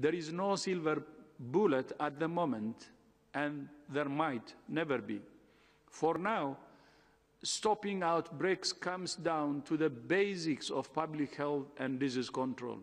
There is no silver bullet at the moment, and there might never be. For now, stopping outbreaks comes down to the basics of public health and disease control.